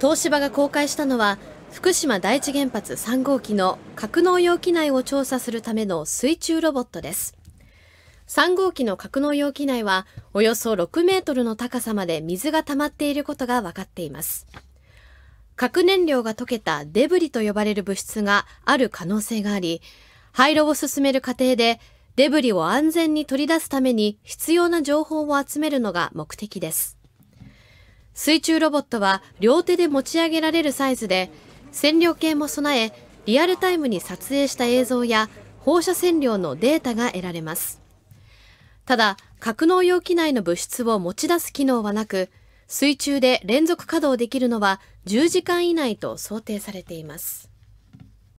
東芝が公開したのは福島第一原発3号機の格納容器内を調査するための水中ロボットです3号機の格納容器内はおよそ6メートルの高さまで水が溜まっていることが分かっています核燃料が溶けたデブリと呼ばれる物質がある可能性があり廃炉を進める過程でデブリを安全に取り出すために必要な情報を集めるのが目的です水中ロボットは両手で持ち上げられるサイズで線量計も備えリアルタイムに撮影した映像や放射線量のデータが得られますただ格納容器内の物質を持ち出す機能はなく水中で連続稼働できるのは10時間以内と想定されています